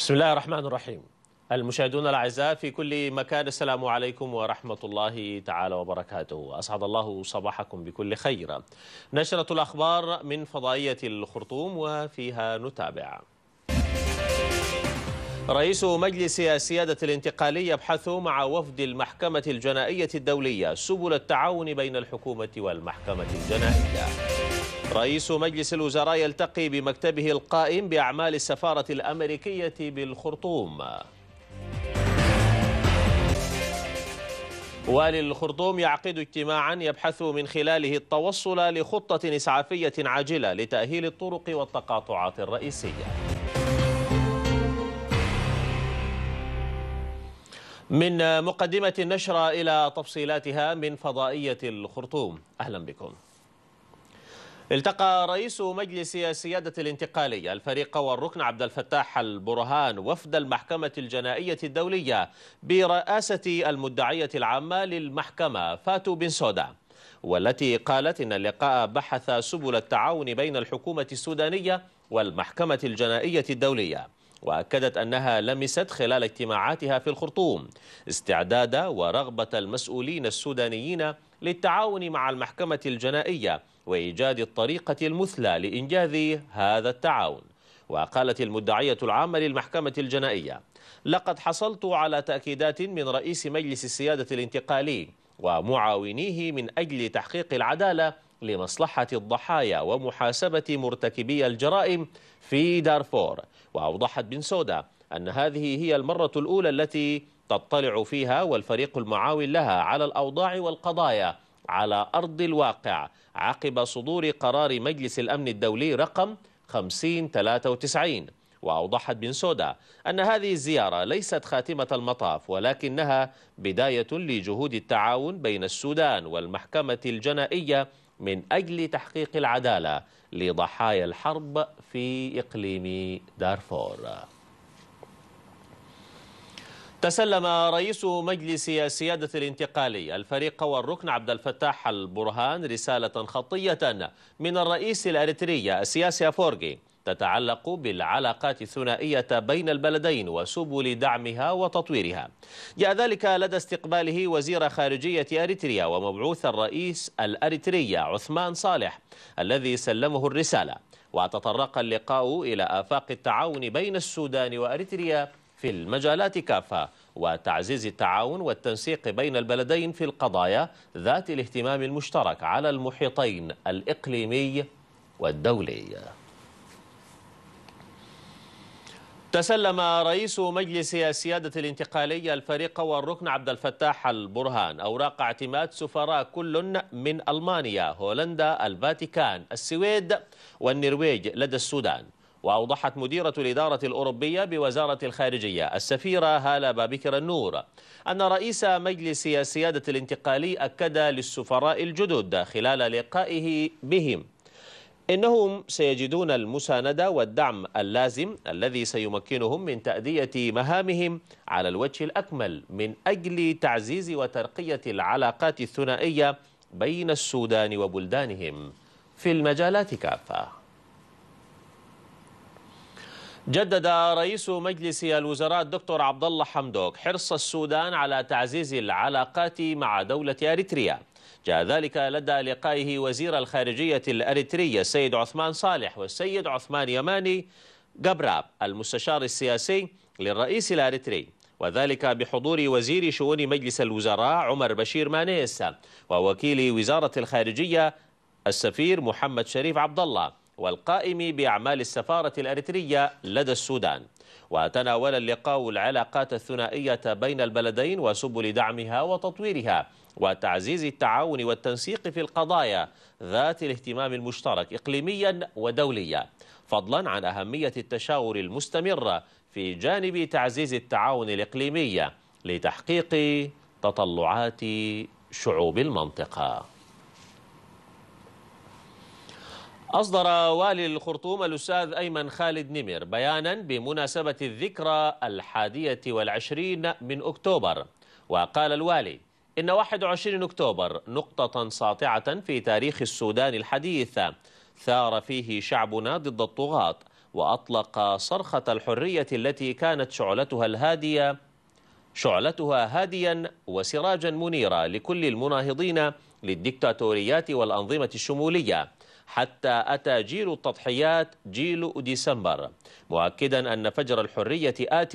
بسم الله الرحمن الرحيم المشاهدون الأعزاء في كل مكان السلام عليكم ورحمة الله تعالى وبركاته أسعد الله صباحكم بكل خير نشرة الأخبار من فضائية الخرطوم وفيها نتابع رئيس مجلس السيادة الانتقالي يبحث مع وفد المحكمة الجنائية الدولية سبل التعاون بين الحكومة والمحكمة الجنائية رئيس مجلس الوزراء يلتقي بمكتبه القائم بأعمال السفارة الأمريكية بالخرطوم والي الخرطوم يعقد اجتماعا يبحث من خلاله التوصل لخطة إسعافية عاجلة لتأهيل الطرق والتقاطعات الرئيسية من مقدمة النشرة إلى تفصيلاتها من فضائية الخرطوم أهلا بكم التقى رئيس مجلس السيادة الانتقالية الفريق والركن عبد الفتاح البرهان وفد المحكمة الجنائية الدولية برئاسة المدعية العامة للمحكمة فاتو بن سودا والتي قالت إن اللقاء بحث سبل التعاون بين الحكومة السودانية والمحكمة الجنائية الدولية وأكدت أنها لمست خلال اجتماعاتها في الخرطوم استعداد ورغبة المسؤولين السودانيين للتعاون مع المحكمة الجنائية وإيجاد الطريقة المثلى لإنجاز هذا التعاون وقالت المدعية العامة للمحكمة الجنائية لقد حصلت على تأكيدات من رئيس مجلس السيادة الانتقالي ومعاونيه من أجل تحقيق العدالة لمصلحة الضحايا ومحاسبة مرتكبي الجرائم في دارفور وأوضحت بن سودا أن هذه هي المرة الأولى التي تطلع فيها والفريق المعاون لها على الأوضاع والقضايا على أرض الواقع عقب صدور قرار مجلس الأمن الدولي رقم 5093 وأوضحت بن سودا أن هذه الزيارة ليست خاتمة المطاف ولكنها بداية لجهود التعاون بين السودان والمحكمة الجنائية من أجل تحقيق العدالة لضحايا الحرب في إقليم دارفور تسلم رئيس مجلس السيادة الانتقالي الفريق والركن عبد الفتاح البرهان رسالة خطية من الرئيس الأريتري السياسي أفورجي تتعلق بالعلاقات الثنائية بين البلدين وسبل دعمها وتطويرها جاء ذلك لدى استقباله وزير خارجية أريتريا ومبعوث الرئيس الأريتري عثمان صالح الذي سلمه الرسالة وتطرق اللقاء إلى آفاق التعاون بين السودان وأريتريا في المجالات كافة وتعزيز التعاون والتنسيق بين البلدين في القضايا ذات الاهتمام المشترك على المحيطين الإقليمي والدولي تسلم رئيس مجلس السيادة الانتقالية الفريق والركن عبد الفتاح البرهان أوراق اعتماد سفراء كل من ألمانيا، هولندا، الفاتيكان، السويد والنرويج لدى السودان وأوضحت مديرة الإدارة الأوروبية بوزارة الخارجية السفيرة هالة بابكر النور أن رئيس مجلس السيادة الانتقالي أكد للسفراء الجدد خلال لقائه بهم إنهم سيجدون المساندة والدعم اللازم الذي سيمكنهم من تأدية مهامهم على الوجه الأكمل من أجل تعزيز وترقية العلاقات الثنائية بين السودان وبلدانهم في المجالات كافة جدد رئيس مجلس الوزراء الدكتور عبد الله حمدوك حرص السودان على تعزيز العلاقات مع دولة أريتريا جاء ذلك لدى لقائه وزير الخارجية الأريترية السيد عثمان صالح والسيد عثمان يماني جبراب المستشار السياسي للرئيس الأريتري وذلك بحضور وزير شؤون مجلس الوزراء عمر بشير مانيس ووكيل وزارة الخارجية السفير محمد شريف عبد الله والقائم بأعمال السفارة الأريترية لدى السودان وتناول اللقاء العلاقات الثنائية بين البلدين وسبل دعمها وتطويرها وتعزيز التعاون والتنسيق في القضايا ذات الاهتمام المشترك إقليميا ودوليا فضلا عن أهمية التشاور المستمر في جانب تعزيز التعاون الإقليمي لتحقيق تطلعات شعوب المنطقة أصدر والي الخرطوم الأستاذ أيمن خالد نمر بيانا بمناسبة الذكرى الحادية والعشرين من أكتوبر وقال الوالي إن 21 أكتوبر نقطة ساطعة في تاريخ السودان الحديث ثار فيه شعبنا ضد الطغاة وأطلق صرخة الحرية التي كانت شعلتها الهادية شعلتها هاديا وسراجا منيرا لكل المناهضين للدكتاتوريات والأنظمة الشمولية حتى أتى جيل التضحيات جيل ديسمبر مؤكدا أن فجر الحرية آت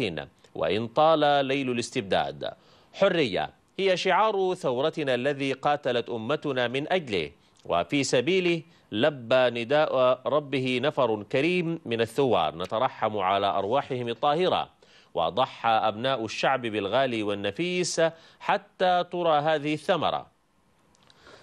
وإن طال ليل الاستبداد حرية هي شعار ثورتنا الذي قاتلت أمتنا من أجله وفي سبيله لبى نداء ربه نفر كريم من الثوار نترحم على أرواحهم الطاهرة وضحى أبناء الشعب بالغالي والنفيس حتى ترى هذه الثمرة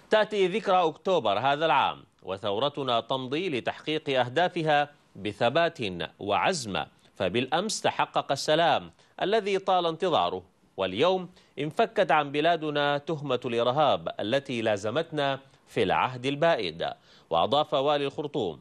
تأتي ذكرى أكتوبر هذا العام وثورتنا تمضي لتحقيق أهدافها بثبات وعزم فبالأمس تحقق السلام الذي طال انتظاره واليوم انفكت عن بلادنا تهمة الإرهاب التي لازمتنا في العهد البائد وأضاف والي الخرطوم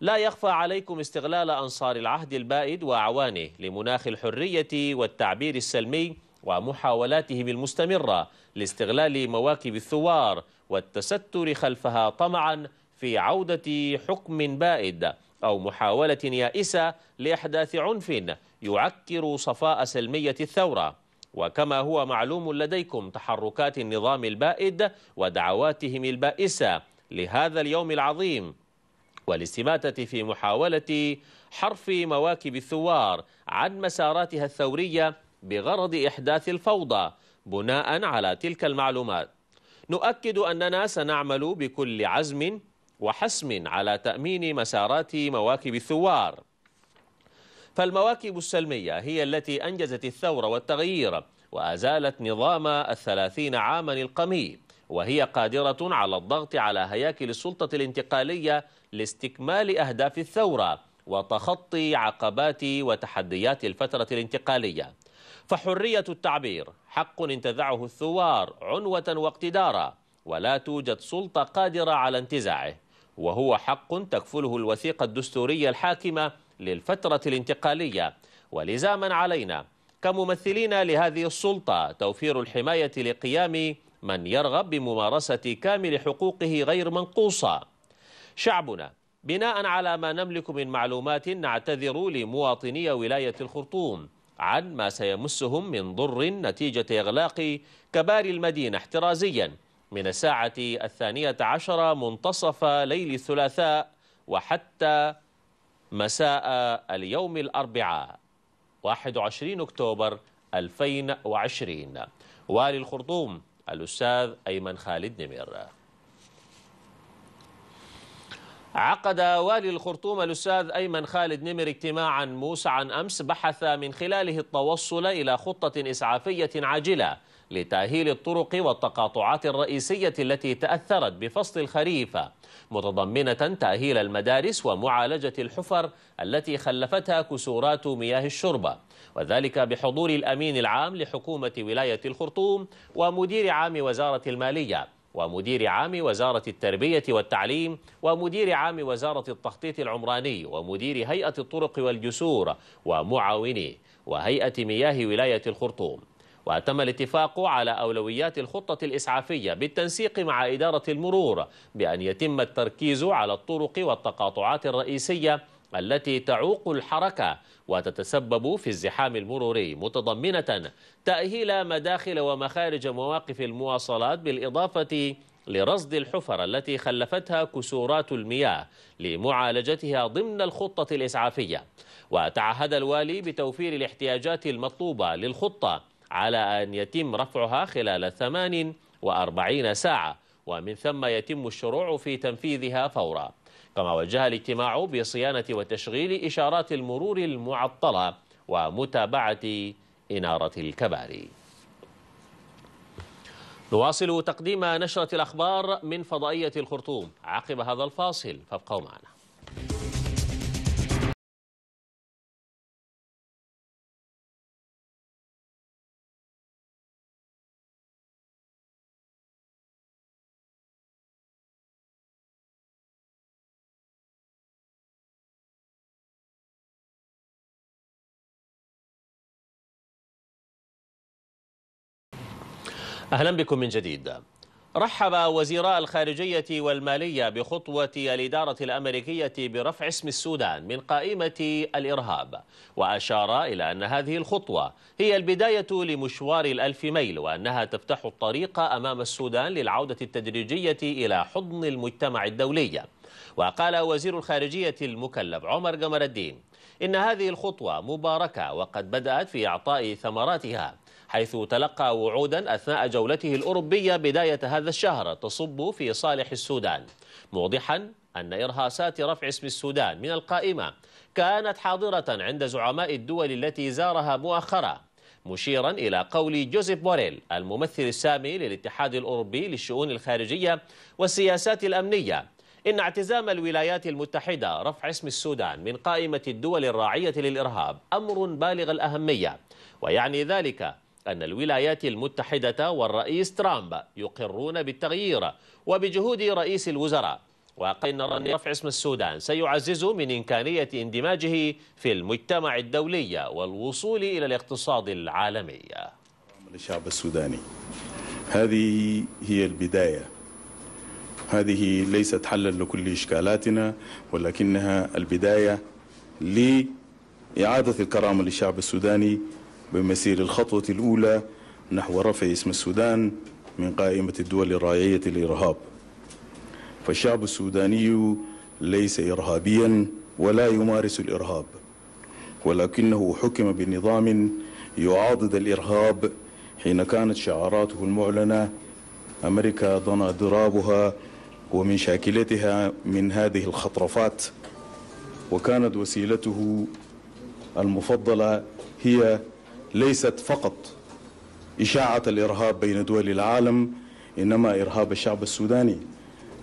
لا يخفى عليكم استغلال أنصار العهد البائد وأعوانه لمناخ الحرية والتعبير السلمي ومحاولاتهم المستمرة لاستغلال مواكب الثوار والتستر خلفها طمعا في عودة حكم بائد أو محاولة يائسة لإحداث عنف يعكر صفاء سلمية الثورة وكما هو معلوم لديكم تحركات النظام البائد ودعواتهم البائسة لهذا اليوم العظيم والاستماتة في محاولة حرف مواكب الثوار عن مساراتها الثورية بغرض إحداث الفوضى بناء على تلك المعلومات نؤكد أننا سنعمل بكل عزم وحسم على تأمين مسارات مواكب الثوار فالمواكب السلمية هي التي أنجزت الثورة والتغيير وأزالت نظام الثلاثين عاما القمي وهي قادرة على الضغط على هياكل السلطة الانتقالية لاستكمال أهداف الثورة وتخطي عقبات وتحديات الفترة الانتقالية فحرية التعبير حق انتزعه الثوار عنوة واقتدارا ولا توجد سلطة قادرة على انتزاعه وهو حق تكفله الوثيقة الدستورية الحاكمة للفترة الانتقالية ولزاما علينا كممثلين لهذه السلطة توفير الحماية لقيام من يرغب بممارسة كامل حقوقه غير منقوصة شعبنا بناء على ما نملك من معلومات نعتذر لمواطني ولاية الخرطوم عن ما سيمسهم من ضر نتيجة إغلاق كبار المدينة احترازياً من الساعة الثانية عشرة منتصف ليل الثلاثاء وحتى مساء اليوم الأربعاء 21 أكتوبر 2020 والي الخرطوم الأستاذ أيمن خالد نمير عقد والي الخرطوم الأستاذ أيمن خالد نمر اجتماعا موسعا أمس بحث من خلاله التوصل إلى خطة إسعافية عاجلة لتأهيل الطرق والتقاطعات الرئيسية التي تأثرت بفصل الخريف متضمنة تأهيل المدارس ومعالجة الحفر التي خلفتها كسورات مياه الشربة وذلك بحضور الأمين العام لحكومة ولاية الخرطوم ومدير عام وزارة المالية ومدير عام وزارة التربية والتعليم ومدير عام وزارة التخطيط العمراني ومدير هيئة الطرق والجسور ومعاونيه وهيئة مياه ولاية الخرطوم وتم الاتفاق على أولويات الخطة الإسعافية بالتنسيق مع إدارة المرور بأن يتم التركيز على الطرق والتقاطعات الرئيسية التي تعوق الحركة وتتسبب في الزحام المروري متضمنة تأهيل مداخل ومخارج مواقف المواصلات بالإضافة لرصد الحفر التي خلفتها كسورات المياه لمعالجتها ضمن الخطة الإسعافية وتعهد الوالي بتوفير الاحتياجات المطلوبة للخطة على أن يتم رفعها خلال 48 ساعة ومن ثم يتم الشروع في تنفيذها فورا كما وجه الاجتماع بصيانة وتشغيل إشارات المرور المعطلة ومتابعة إنارة الكباري نواصل تقديم نشرة الأخبار من فضائية الخرطوم عقب هذا الفاصل فابقوا معنا أهلا بكم من جديد رحب وزيراء الخارجية والمالية بخطوة الإدارة الأمريكية برفع اسم السودان من قائمة الإرهاب وأشار إلى أن هذه الخطوة هي البداية لمشوار الألف ميل وأنها تفتح الطريق أمام السودان للعودة التدريجية إلى حضن المجتمع الدولي وقال وزير الخارجية المكلف عمر قمر الدين إن هذه الخطوة مباركة وقد بدأت في إعطاء ثمراتها حيث تلقى وعودا أثناء جولته الأوروبية بداية هذا الشهر تصب في صالح السودان موضحا أن إرهاصات رفع اسم السودان من القائمة كانت حاضرة عند زعماء الدول التي زارها مؤخرا مشيرا إلى قول جوزيف بوريل الممثل السامي للاتحاد الأوروبي للشؤون الخارجية والسياسات الأمنية إن اعتزام الولايات المتحدة رفع اسم السودان من قائمة الدول الراعية للإرهاب أمر بالغ الأهمية ويعني ذلك أن الولايات المتحدة والرئيس ترامب يقرون بالتغيير وبجهود رئيس الوزراء وقال أن رفع اسم السودان سيعزز من إمكانية اندماجه في المجتمع الدولي والوصول إلى الاقتصاد العالمي للشعب السوداني هذه هي البداية هذه ليست حلا لكل إشكالاتنا ولكنها البداية لإعادة الكرامة للشعب السوداني بمسير الخطوة الأولى نحو رفع اسم السودان من قائمة الدول الراعية للإرهاب فالشعب السوداني ليس إرهابيا ولا يمارس الإرهاب ولكنه حكم بنظام يعاضد الإرهاب حين كانت شعاراته المعلنة أمريكا ضنا ضرابها ومن شاكلتها من هذه الخطرفات وكانت وسيلته المفضلة هي ليست فقط إشاعة الإرهاب بين دول العالم إنما إرهاب الشعب السوداني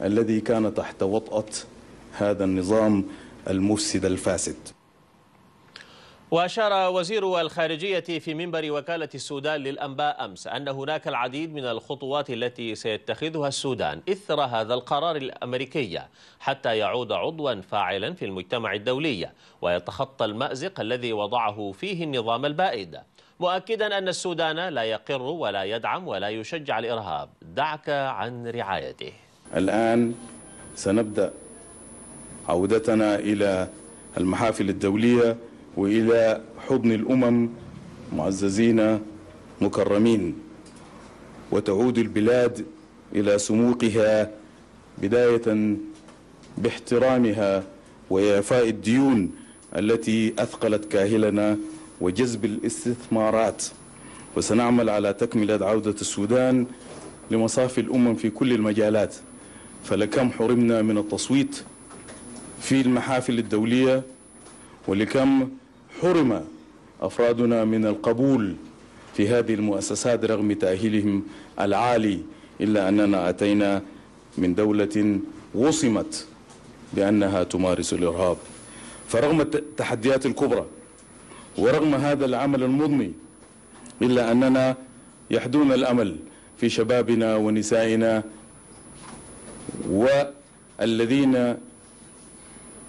الذي كان تحت وطأة هذا النظام المفسد الفاسد وأشار وزير الخارجية في منبر وكالة السودان للأنباء أمس أن هناك العديد من الخطوات التي سيتخذها السودان إثر هذا القرار الأمريكي حتى يعود عضوا فاعلا في المجتمع الدولي ويتخطى المأزق الذي وضعه فيه النظام البائد مؤكدا أن السودان لا يقر ولا يدعم ولا يشجع الإرهاب دعك عن رعايته الآن سنبدأ عودتنا إلى المحافل الدولية والى حضن الامم معززين مكرمين وتعود البلاد الى سموقها بدايه باحترامها واعفاء الديون التي اثقلت كاهلنا وجذب الاستثمارات وسنعمل على تكمله عوده السودان لمصافي الامم في كل المجالات فلكم حرمنا من التصويت في المحافل الدوليه ولكم حرم أفرادنا من القبول في هذه المؤسسات رغم تأهيلهم العالي إلا أننا أتينا من دولة وصمت بأنها تمارس الإرهاب فرغم التحديات الكبرى ورغم هذا العمل المضني إلا أننا يحدون الأمل في شبابنا ونسائنا والذين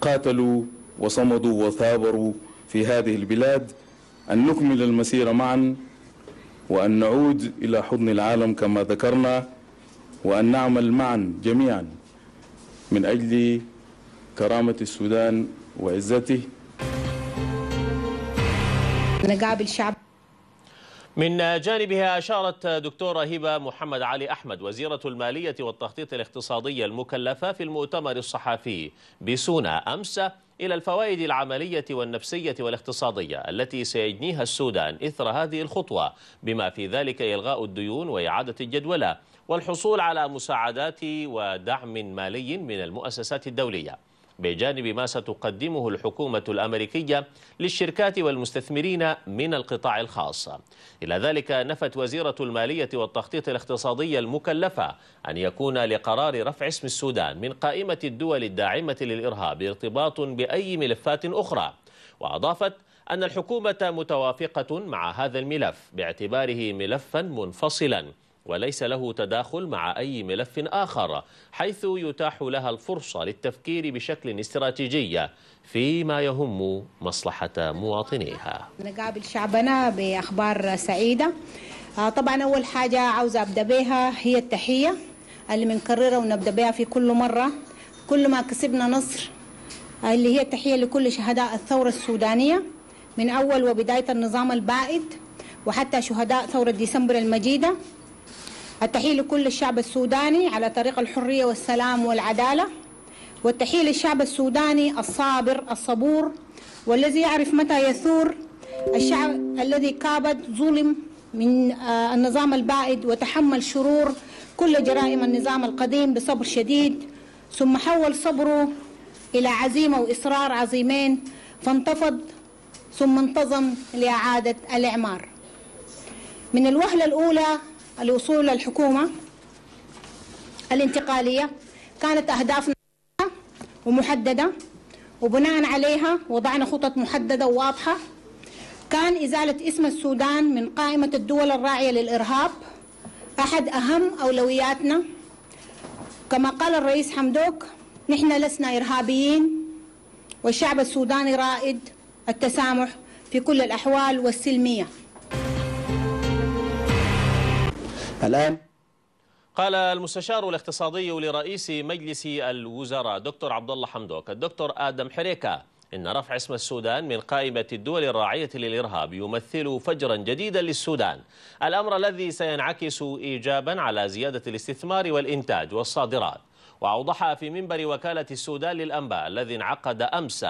قاتلوا وصمدوا وثابروا في هذه البلاد أن نكمل المسير معا وأن نعود إلى حضن العالم كما ذكرنا وأن نعمل معا جميعا من أجل كرامة السودان وعزته نقابل الشعب من جانبها أشارت دكتورة هبة محمد علي أحمد وزيرة المالية والتخطيط الاقتصادي المكلفة في المؤتمر الصحفي بسونا أمس إلى الفوائد العملية والنفسية والاقتصادية التي سيجنيها السودان إثر هذه الخطوة بما في ذلك إلغاء الديون وإعادة الجدولة والحصول على مساعدات ودعم مالي من المؤسسات الدولية بجانب ما ستقدمه الحكومة الأمريكية للشركات والمستثمرين من القطاع الخاص إلى ذلك نفت وزيرة المالية والتخطيط الاقتصادي المكلفة أن يكون لقرار رفع اسم السودان من قائمة الدول الداعمة للإرهاب ارتباط بأي ملفات أخرى وأضافت أن الحكومة متوافقة مع هذا الملف باعتباره ملفا منفصلا وليس له تداخل مع أي ملف آخر حيث يتاح لها الفرصة للتفكير بشكل استراتيجي فيما يهم مصلحة مواطنيها نقابل شعبنا بأخبار سعيدة آه، طبعا أول حاجة عاوزة أبدأ بها هي التحية اللي بنكررها ونبدأ بها في كل مرة كل ما كسبنا نصر آه، اللي هي التحية لكل شهداء الثورة السودانية من أول وبداية النظام البائد وحتى شهداء ثورة ديسمبر المجيدة التحية لكل الشعب السوداني على طريق الحرية والسلام والعدالة والتحية للشعب السوداني الصابر الصبور والذي يعرف متى يثور الشعب الذي كابد ظلم من آه، النظام البائد وتحمل شرور كل جرائم النظام القديم بصبر شديد ثم حول صبره إلى عزيمة وإصرار عظيمين فانتفض ثم انتظم لإعادة الإعمار من الوهلة الأولى الوصول للحكومة الانتقالية كانت أهدافنا ومحددة وبناء عليها وضعنا خطط محددة وواضحة كان إزالة اسم السودان من قائمة الدول الراعية للإرهاب أحد أهم أولوياتنا كما قال الرئيس حمدوك نحن لسنا إرهابيين والشعب السوداني رائد التسامح في كل الأحوال والسلمية الآن قال المستشار الاقتصادي لرئيس مجلس الوزراء دكتور عبد الله حمدوك الدكتور آدم حريكة إن رفع اسم السودان من قائمة الدول الراعية للإرهاب يمثل فجرا جديدا للسودان الأمر الذي سينعكس إيجابا على زيادة الاستثمار والإنتاج والصادرات وأوضح في منبر وكالة السودان للأنباء الذي انعقد أمس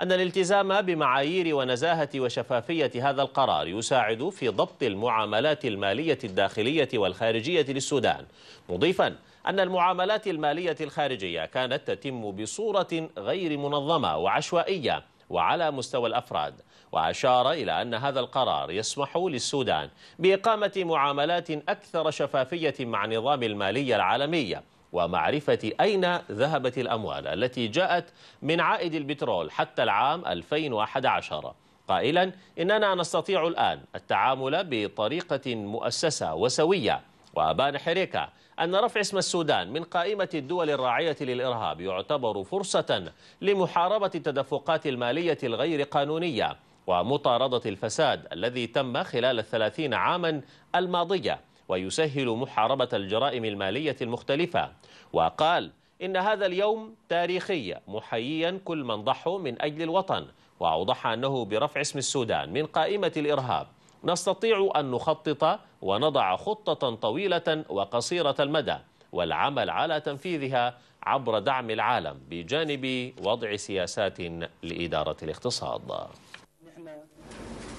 أن الالتزام بمعايير ونزاهة وشفافية هذا القرار يساعد في ضبط المعاملات المالية الداخلية والخارجية للسودان مضيفا أن المعاملات المالية الخارجية كانت تتم بصورة غير منظمة وعشوائية وعلى مستوى الأفراد وأشار إلى أن هذا القرار يسمح للسودان بإقامة معاملات أكثر شفافية مع نظام المالية العالمية ومعرفة أين ذهبت الأموال التي جاءت من عائد البترول حتى العام 2011 قائلا إننا نستطيع الآن التعامل بطريقة مؤسسة وسوية وأبان حريكا أن رفع اسم السودان من قائمة الدول الراعية للإرهاب يعتبر فرصة لمحاربة التدفقات المالية الغير قانونية ومطاردة الفساد الذي تم خلال الثلاثين عاما الماضية ويسهل محاربة الجرائم المالية المختلفة وقال إن هذا اليوم تاريخي محييا كل من ضحوا من أجل الوطن وأوضح أنه برفع اسم السودان من قائمة الإرهاب نستطيع أن نخطط ونضع خطة طويلة وقصيرة المدى والعمل على تنفيذها عبر دعم العالم بجانب وضع سياسات لإدارة الاقتصاد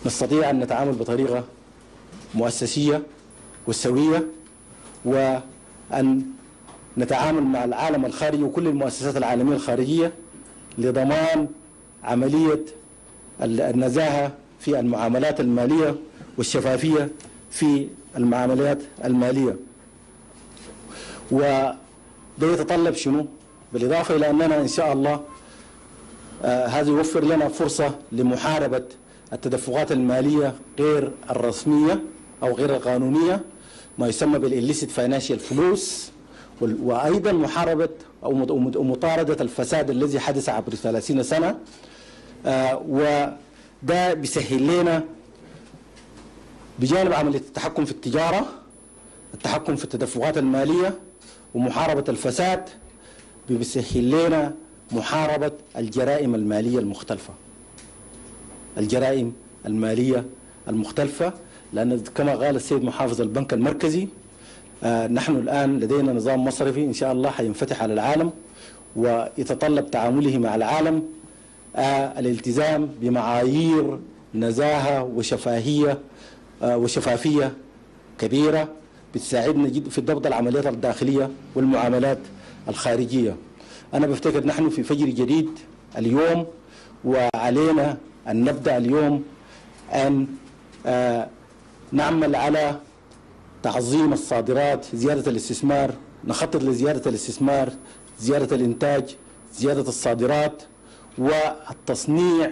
نستطيع أن نتعامل بطريقة مؤسسية والسوية وأن نتعامل مع العالم الخارجي وكل المؤسسات العالمية الخارجية لضمان عملية النزاهة في المعاملات المالية والشفافية في المعاملات المالية وده يتطلب شنو؟ بالإضافة إلى أننا إن شاء الله آه، هذا يوفر لنا فرصة لمحاربة التدفقات المالية غير الرسمية أو غير القانونية ما يسمى بالإليسيت فاينانشال فلوس وأيضا محاربة أو مطاردة الفساد الذي حدث عبر 30 سنة آه، وده بيسهل لنا بجانب عملية التحكم في التجارة التحكم في التدفقات المالية ومحاربة الفساد بيسهل لنا محاربة الجرائم المالية المختلفة الجرائم المالية المختلفة لأن كما قال السيد محافظ البنك المركزي آه، نحن الآن لدينا نظام مصرفي إن شاء الله حينفتح على العالم ويتطلب تعامله مع العالم آه، الالتزام بمعايير نزاهة وشفاهية آه، وشفافية كبيرة بتساعدنا جدا في ضبط العمليات الداخلية والمعاملات الخارجية أنا بفتكر نحن في فجر جديد اليوم وعلينا أن نبدأ اليوم أن نعمل على تعظيم الصادرات زيادة الاستثمار نخطط لزيادة الاستثمار زيادة الإنتاج زيادة الصادرات والتصنيع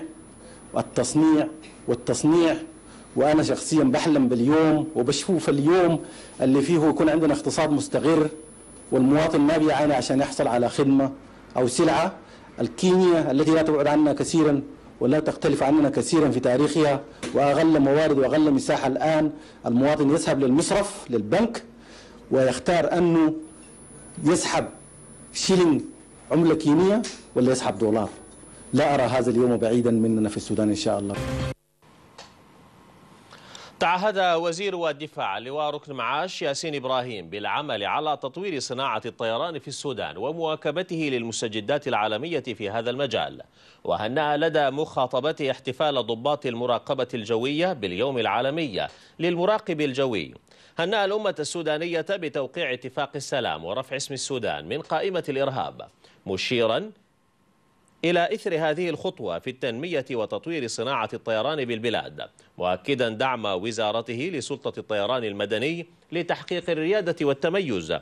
التصنيع والتصنيع وأنا شخصيا بحلم باليوم وبشوف اليوم اللي فيه يكون عندنا اقتصاد مستقر والمواطن ما بيعاني عشان يحصل على خدمة أو سلعة الكينيا التي لا تبعد عنا كثيرا ولا تختلف عننا كثيرا في تاريخها واغلى موارد واغلى مساحة الآن المواطن يذهب للمصرف للبنك ويختار أنه يسحب شيلينج عملة كينية ولا يسحب دولار لا أرى هذا اليوم بعيدا مننا في السودان إن شاء الله تعهد وزير الدفاع لواء ركن معاش ياسين إبراهيم بالعمل على تطوير صناعة الطيران في السودان ومواكبته للمستجدات العالمية في هذا المجال وهنأ لدى مخاطبته احتفال ضباط المراقبة الجوية باليوم العالمي للمراقب الجوي هنأ الأمة السودانية بتوقيع اتفاق السلام ورفع اسم السودان من قائمة الإرهاب مشيرا إلى إثر هذه الخطوة في التنمية وتطوير صناعة الطيران بالبلاد مؤكدا دعم وزارته لسلطة الطيران المدني لتحقيق الريادة والتميز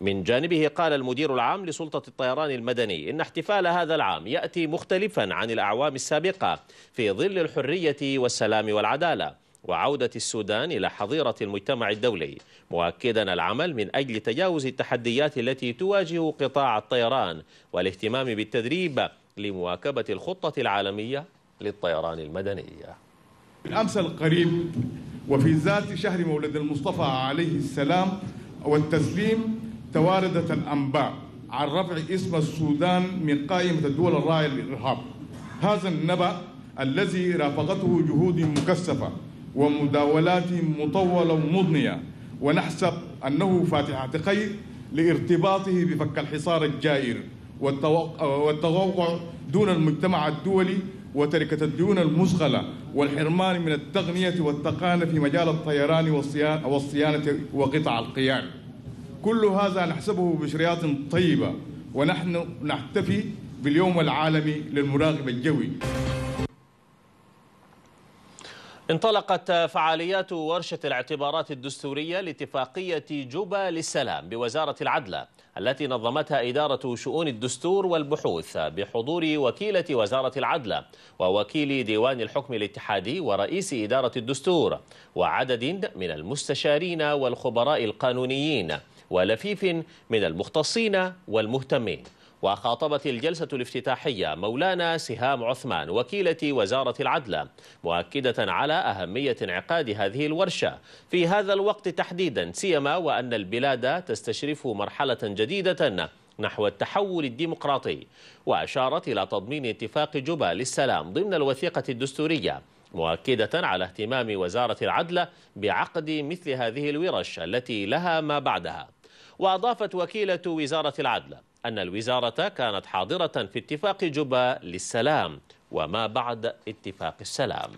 من جانبه قال المدير العام لسلطة الطيران المدني إن احتفال هذا العام يأتي مختلفا عن الأعوام السابقة في ظل الحرية والسلام والعدالة وعودة السودان إلى حظيرة المجتمع الدولي مؤكدا العمل من أجل تجاوز التحديات التي تواجه قطاع الطيران والاهتمام بالتدريب لمواكبة الخطة العالمية للطيران المدنية الأمس القريب وفي ذات شهر مولد المصطفى عليه السلام والتسليم تواردت الأنباء عن رفع اسم السودان من قائمة الدول الراعية للإرهاب هذا النبأ الذي رافقته جهود مكثفة ومداولات مطولة ومضنية ونحسب أنه فاتحة خير لارتباطه بفك الحصار الجائر والتوقع دون المجتمع الدولي وتركة الديون المشغلة والحرمان من التقنية والتقانة في مجال الطيران والصيانة وقطع القيان كل هذا نحسبه بشريات طيبة ونحن نحتفي باليوم العالمي للمراقب الجوي انطلقت فعاليات ورشة الاعتبارات الدستورية لاتفاقية جوبا للسلام بوزارة العدل التي نظمتها إدارة شؤون الدستور والبحوث بحضور وكيلة وزارة العدل ووكيل ديوان الحكم الاتحادي ورئيس إدارة الدستور وعدد من المستشارين والخبراء القانونيين ولفيف من المختصين والمهتمين وخاطبت الجلسة الافتتاحية مولانا سهام عثمان وكيلة وزارة العدل مؤكدة على أهمية انعقاد هذه الورشة في هذا الوقت تحديدا سيما وأن البلاد تستشرف مرحلة جديدة نحو التحول الديمقراطي وأشارت إلى تضمين اتفاق جوبا للسلام ضمن الوثيقة الدستورية مؤكدة على اهتمام وزارة العدل بعقد مثل هذه الورش التي لها ما بعدها وأضافت وكيلة وزارة العدل أن الوزارة كانت حاضرة في اتفاق جوبا للسلام وما بعد اتفاق السلام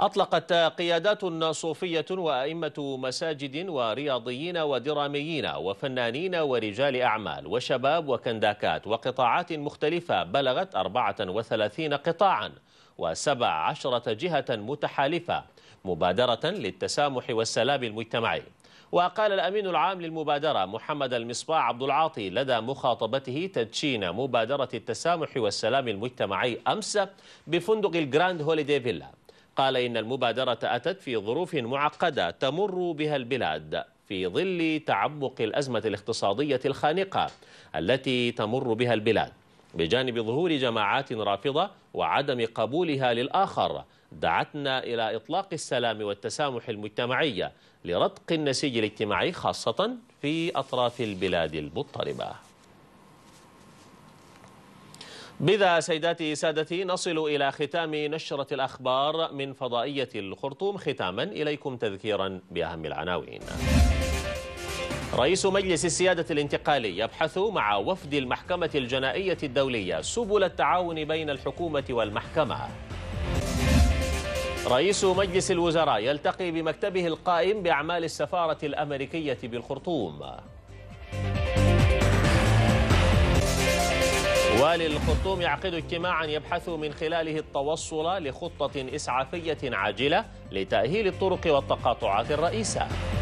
أطلقت قيادات صوفية وأئمة مساجد ورياضيين ودراميين وفنانين ورجال أعمال وشباب وكنداكات وقطاعات مختلفة بلغت 34 قطاعا و17 جهة متحالفة مبادرة للتسامح والسلام المجتمعي وقال الأمين العام للمبادرة محمد المصباح عبد العاطي لدى مخاطبته تدشين مبادرة التسامح والسلام المجتمعي أمس بفندق الجراند هوليدي فيلا قال إن المبادرة أتت في ظروف معقدة تمر بها البلاد في ظل تعمق الأزمة الاقتصادية الخانقة التي تمر بها البلاد بجانب ظهور جماعات رافضة وعدم قبولها للآخر دعتنا إلى إطلاق السلام والتسامح المجتمعي لرتق النسيج الاجتماعي خاصة في أطراف البلاد المضطربة بذا سيداتي سادتي نصل إلى ختام نشرة الأخبار من فضائية الخرطوم ختاما إليكم تذكيرا بأهم العناوين رئيس مجلس السيادة الانتقالي يبحث مع وفد المحكمة الجنائية الدولية سبل التعاون بين الحكومة والمحكمة رئيس مجلس الوزراء يلتقي بمكتبه القائم بأعمال السفارة الأمريكية بالخرطوم والي الخرطوم يعقد اجتماعا يبحث من خلاله التوصل لخطة إسعافية عاجلة لتأهيل الطرق والتقاطعات الرئيسة